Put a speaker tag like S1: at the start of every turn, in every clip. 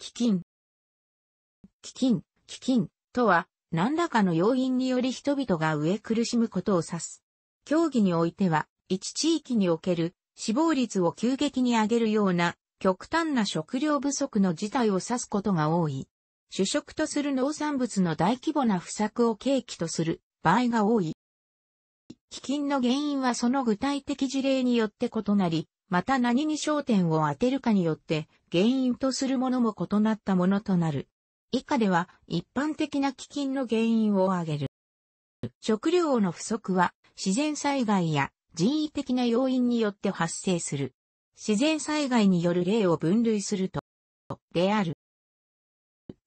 S1: 基金。基金、基金とは、何らかの要因により人々が飢え苦しむことを指す。競技においては、一地域における死亡率を急激に上げるような極端な食料不足の事態を指すことが多い。主食とする農産物の大規模な不作を契機とする場合が多い。飢饉の原因はその具体的事例によって異なり、また何に焦点を当てるかによって原因とするものも異なったものとなる。以下では一般的な基金の原因を挙げる。食料の不足は自然災害や人為的な要因によって発生する。自然災害による例を分類すると、である。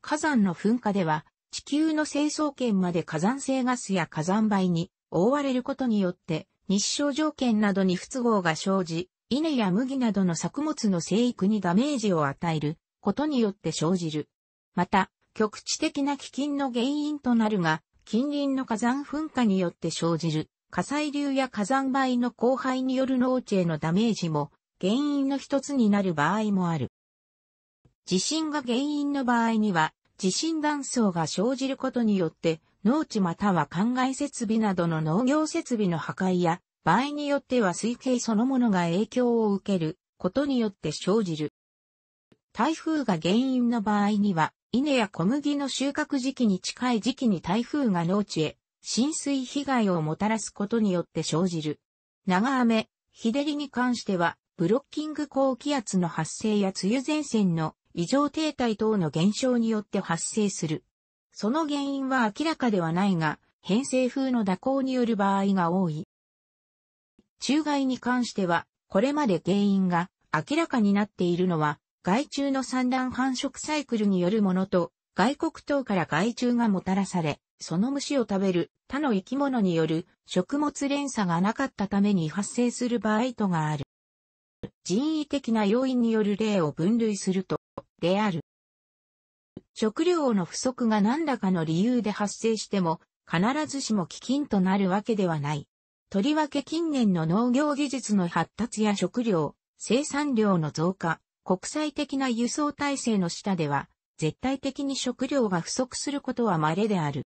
S1: 火山の噴火では地球の成層圏まで火山性ガスや火山灰に覆われることによって日照条件などに不都合が生じ、稲や麦などの作物の生育にダメージを与えることによって生じる。また、局地的な基金の原因となるが、近隣の火山噴火によって生じる火砕流や火山灰の荒廃による農地へのダメージも原因の一つになる場合もある。地震が原因の場合には、地震断層が生じることによって、農地または灌漑設備などの農業設備の破壊や場合によっては水平そのものが影響を受けることによって生じる。台風が原因の場合には、稲や小麦の収穫時期に近い時期に台風が農地へ浸水被害をもたらすことによって生じる。長雨、日照りに関しては、ブロッキング高気圧の発生や梅雨前線の異常停滞等の減少によって発生する。その原因は明らかではないが、偏西風の蛇行による場合が多い。虫害に関しては、これまで原因が明らかになっているのは、害虫の産卵繁殖サイクルによるものと、外国等から害虫がもたらされ、その虫を食べる他の生き物による食物連鎖がなかったために発生する場合とがある。人為的な要因による例を分類すると、である。食料の不足が何らかの理由で発生しても、必ずしも飢饉となるわけではない。とりわけ近年の農業技術の発達や食料、生産量の増加、国際的な輸送体制の下では、絶対的に食料が不足することは稀である。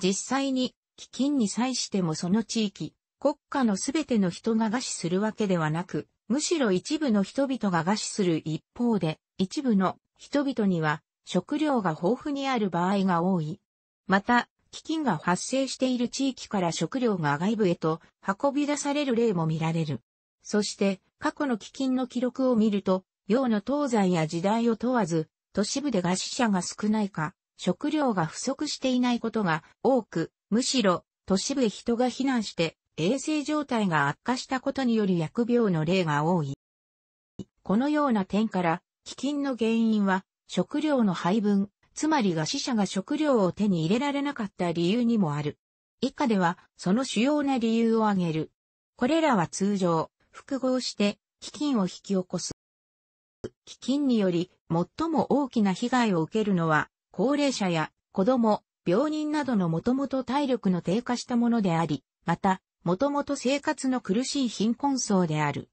S1: 実際に、飢饉に際してもその地域、国家のすべての人が餓死するわけではなく、むしろ一部の人々が餓死する一方で、一部の人々には食料が豊富にある場合が多い。また、飢饉が発生している地域から食料が外部へと運び出される例も見られる。そして、過去の飢饉の記録を見ると、洋の東西や時代を問わず、都市部で餓死者が少ないか、食料が不足していないことが多く、むしろ都市部へ人が避難して衛生状態が悪化したことによる疫病の例が多い。このような点から、飢饉の原因は食料の配分、つまり餓死者が食料を手に入れられなかった理由にもある。以下では、その主要な理由を挙げる。これらは通常、複合して、飢饉を引き起こす。飢饉により、最も大きな被害を受けるのは、高齢者や子供、病人などのもともと体力の低下したものであり、また、もともと生活の苦しい貧困層である。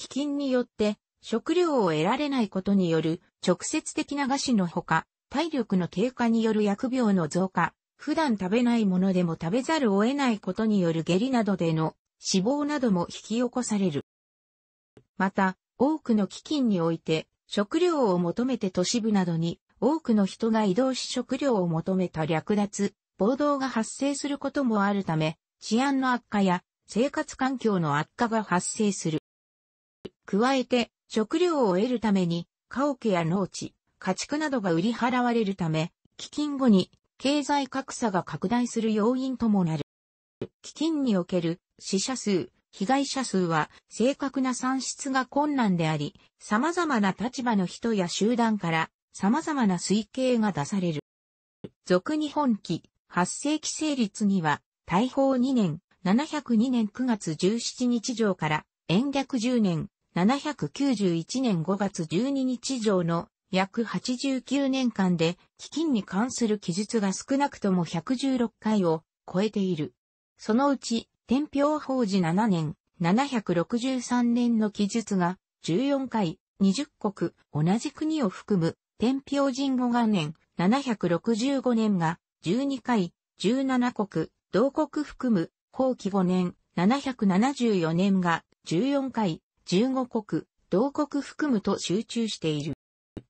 S1: 飢饉によって、食料を得られないことによる直接的な餓死のほか、体力の低下による薬病の増加、普段食べないものでも食べざるを得ないことによる下痢などでの死亡なども引き起こされる。また、多くの基金において、食料を求めて都市部などに多くの人が移動し食料を求めた略奪、暴動が発生することもあるため、治安の悪化や生活環境の悪化が発生する。加えて、食料を得るために、家屋や農地、家畜などが売り払われるため、基金後に経済格差が拡大する要因ともなる。基金における死者数、被害者数は正確な算出が困難であり、様々な立場の人や集団から様々な推計が出される。俗日本期、発生規制率には、大法2年、702年9月17日上から、延暦10年、791年5月12日上の約89年間で基金に関する記述が少なくとも116回を超えている。そのうち、天平法事7年、763年の記述が14回、20国、同じ国を含む天平神語元年、765年が12回、17国、同国含む、後期5年、774年が14回、15国、同国含むと集中している。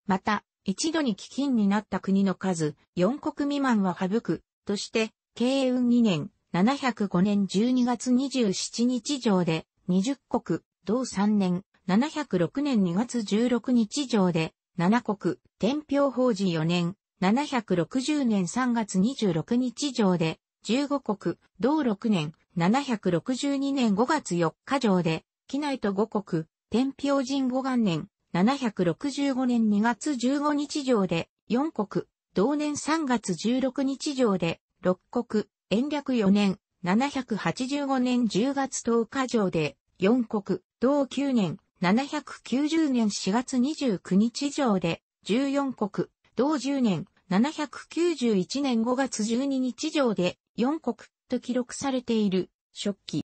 S1: また、一度に基金になった国の数、4国未満は省く、として、慶運2年、705年12月27日上で、20国、同3年、706年2月16日上で、7国、天平法事4年、760年3月26日上で、15国、同6年、762年5月4日上で、機内と5国、天平人5元年、765年2月15日上で4国、同年3月16日上で6国、延暦4年785年10月10日上で4国、同9年790年4月29日上で14国、同10年791年5月12日上で4国と記録されている食器。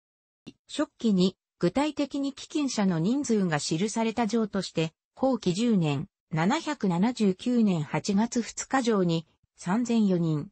S1: 食器に具体的に基金者の人数が記された条として、法規10年、779年8月2日条に、3004人。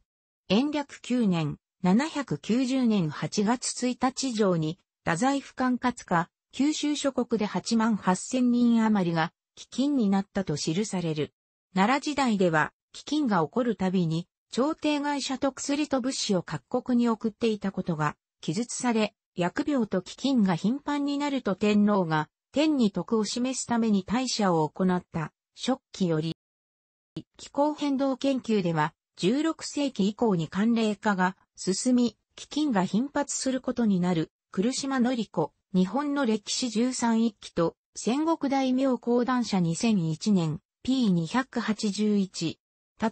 S1: 延暦9年、790年8月1日条に、太宰府管轄下、九州諸国で8万8000人余りが、基金になったと記される。奈良時代では、基金が起こるたびに、朝廷会社と薬と物資を各国に送っていたことが、記述され、薬病と飢饉が頻繁になると天皇が天に徳を示すために大社を行った、初期より。気候変動研究では、16世紀以降に寒冷化が進み、飢饉が頻発することになる、来島典子、日本の歴史1 3一期と、戦国大名講談社2001年、P281。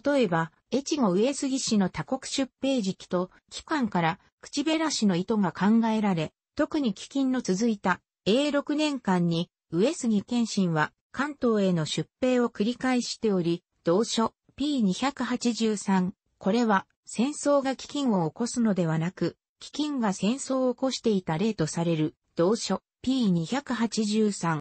S1: 例えば、越後上杉氏の多国出兵時期と期間から口べらしの意図が考えられ、特に基金の続いた永6年間に上杉謙信は関東への出兵を繰り返しており、同書 P283。これは戦争が基金を起こすのではなく、基金が戦争を起こしていた例とされる同書 P283。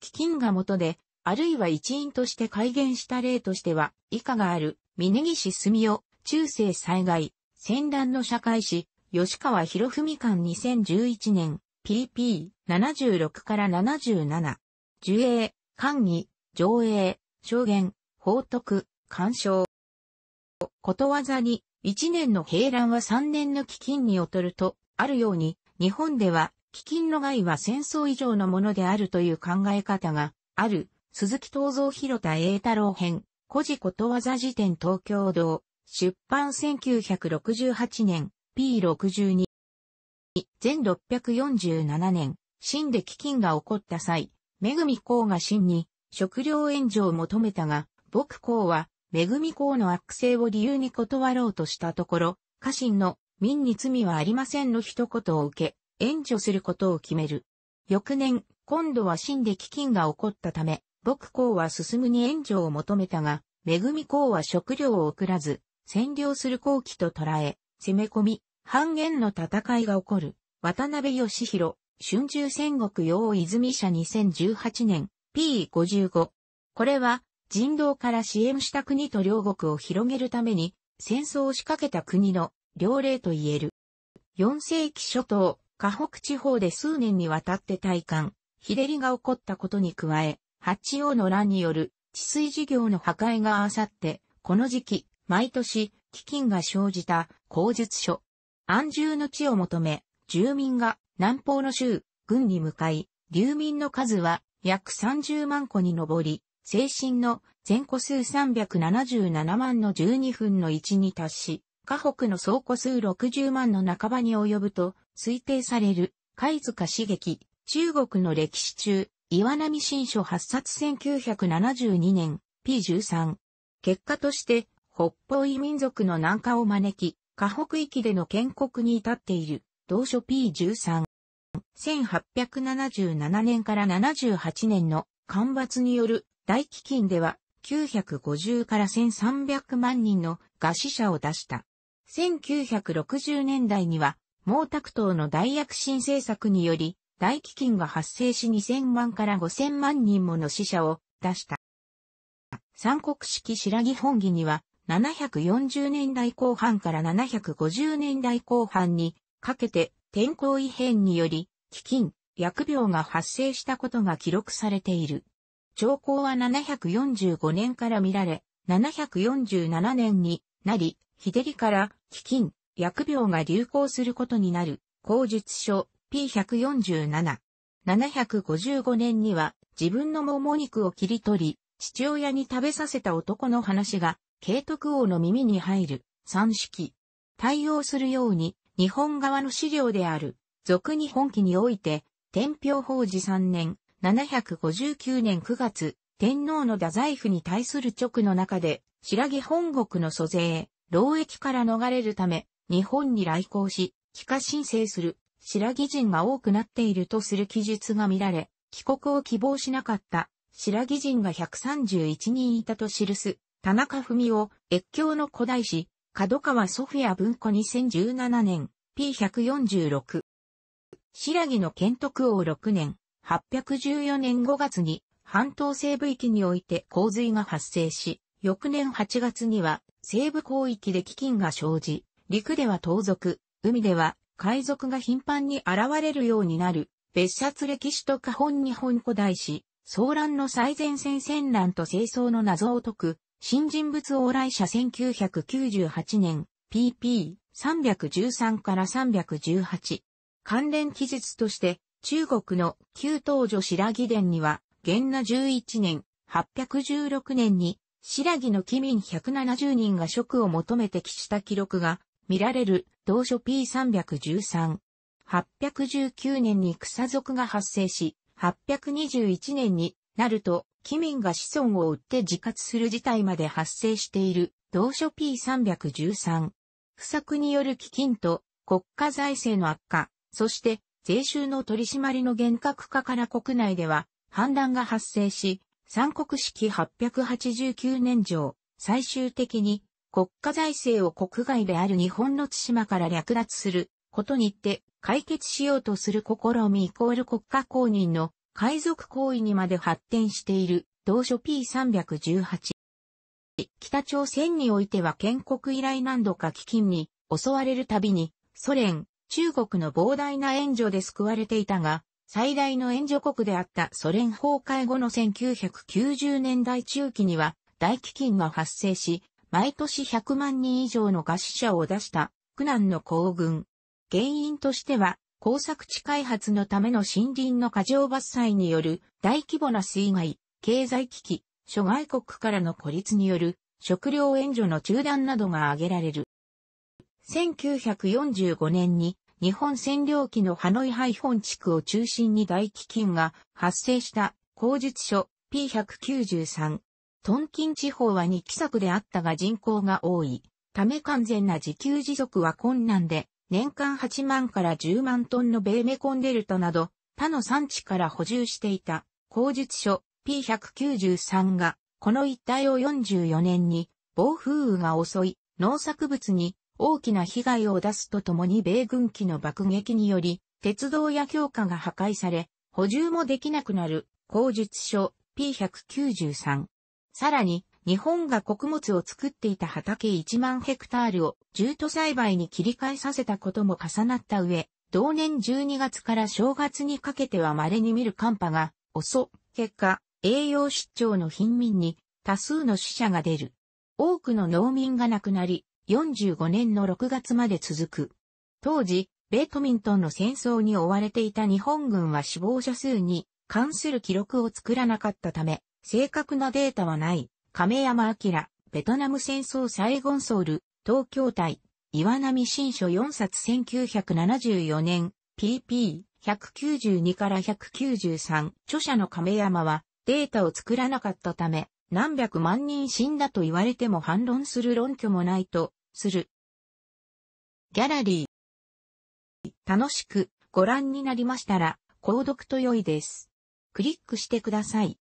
S1: 基金が元で、あるいは一員として改元した例としては、以下がある。峯岸澄夫、中世災害、戦乱の社会史、吉川博文館2011年、pp76 から77。受営、管儀、上映、証言、報徳、鑑賞。ことわざに、一年の平乱は三年の飢饉に劣ると、あるように、日本では、飢饉の害は戦争以上のものであるという考え方が、ある、鈴木東蔵広田栄太郎編、古事ことわざ辞典東京堂、出版1968年、P62。全647年、真で飢饉が起こった際、恵公が真に食料援助を求めたが、牧公は、恵公の悪性を理由に断ろうとしたところ、家臣の民に罪はありませんの一言を受け、援助することを決める。翌年、今度は真で飢饉が起こったため、牧公は進むに援助を求めたが、恵公は食料を送らず、占領する後期と捉え、攻め込み、半減の戦いが起こる。渡辺義弘、春秋戦国用泉社2018年、P55。これは、人道から支援した国と両国を広げるために、戦争を仕掛けた国の両例と言える。4世紀初頭、河北地方で数年にわたって大韓、日照りが起こったことに加え、八王の乱による治水事業の破壊があさって、この時期、毎年、飢饉が生じた、口述書。安住の地を求め、住民が南方の州、軍に向かい、流民の数は約30万個に上り、精神の全個数377万の12分の1に達し、河北の総個数60万の半ばに及ぶと推定される、貝塚刺激、中国の歴史中、岩波新書発冊1972年 P13。結果として、北方異民族の南下を招き、河北域での建国に至っている、同書 P13。1877年から78年の干ばつによる大飢饉では950から1300万人の餓死者を出した。1960年代には毛沢東の大躍進政策により大飢饉が発生し2000万から5000万人もの死者を出した。三国式白木本義には、740年代後半から750年代後半にかけて天候異変により、飢饉、薬病が発生したことが記録されている。兆候は745年から見られ、747年になり、日照りから飢饉、薬病が流行することになる。口述書、P147。755年には自分のもも肉を切り取り、父親に食べさせた男の話が、慶徳王の耳に入る、三式。対応するように、日本側の資料である、俗日本記において、天平法治3年、759年9月、天皇の太宰府に対する直の中で、白木本国の租税、労役から逃れるため、日本に来航し、帰化申請する、白木人が多くなっているとする記述が見られ、帰国を希望しなかった白木人が131人いたと記す、田中文夫、越境の古代史、角川ソフィア文庫2017年、P146。白木の建徳王6年、814年5月に、半島西部域において洪水が発生し、翌年8月には西部広域で飢饉が生じ、陸では盗賊、海では海賊が頻繁に現れるようになる、別冊歴史と下本日本古代史、騒乱の最前線戦乱と清掃の謎を解く、新人物往来者1998年、PP313 から318。関連記述として、中国の旧東女白木殿には、元那11年、816年に、白木の機民170人が職を求めて帰した記録が見られる同書 P313。819年に草族が発生し、821年になると、キ民が子孫を追って自活する事態まで発生している、同書 P313。不作による基金と国家財政の悪化、そして税収の取り締まりの厳格化から国内では反乱が発生し、三国式889年上、最終的に国家財政を国外である日本の津島から略奪することにて解決しようとする試みイコール国家公認の海賊行為にまで発展している同書 P318。北朝鮮においては建国以来何度か飢饉に襲われるたびにソ連、中国の膨大な援助で救われていたが、最大の援助国であったソ連崩壊後の1990年代中期には大飢饉が発生し、毎年100万人以上の餓死者を出した苦難の行軍。原因としては、工作地開発のための森林の過剰伐採による大規模な水害、経済危機、諸外国からの孤立による食料援助の中断などが挙げられる。1945年に日本占領期のハノイ廃本地区を中心に大飢饉が発生した工術書 P193 トンキン地方は2期作であったが人口が多い。ため完全な自給自足は困難で、年間8万から10万トンのベーメコンデルタなど、他の産地から補充していた、口述書 P193 が、この一帯を44年に、暴風雨が襲い、農作物に大きな被害を出すとともに米軍機の爆撃により、鉄道や強化が破壊され、補充もできなくなる、口述書 P193。さらに、日本が穀物を作っていた畑1万ヘクタールを重都栽培に切り替えさせたことも重なった上、同年12月から正月にかけては稀に見る寒波が遅、結果、栄養失調の貧民に多数の死者が出る。多くの農民が亡くなり、45年の6月まで続く。当時、ベートミントンの戦争に追われていた日本軍は死亡者数に関する記録を作らなかったため、正確なデータはない。亀山明、ベトナム戦争サイゴンソール、東京大、岩波新書4冊1974年、pp。192から193著者の亀山はデータを作らなかったため何百万人死んだと言われても反論する論拠もないとする。ギャラリー楽しくご覧になりましたら購読と良いです。クリックしてください。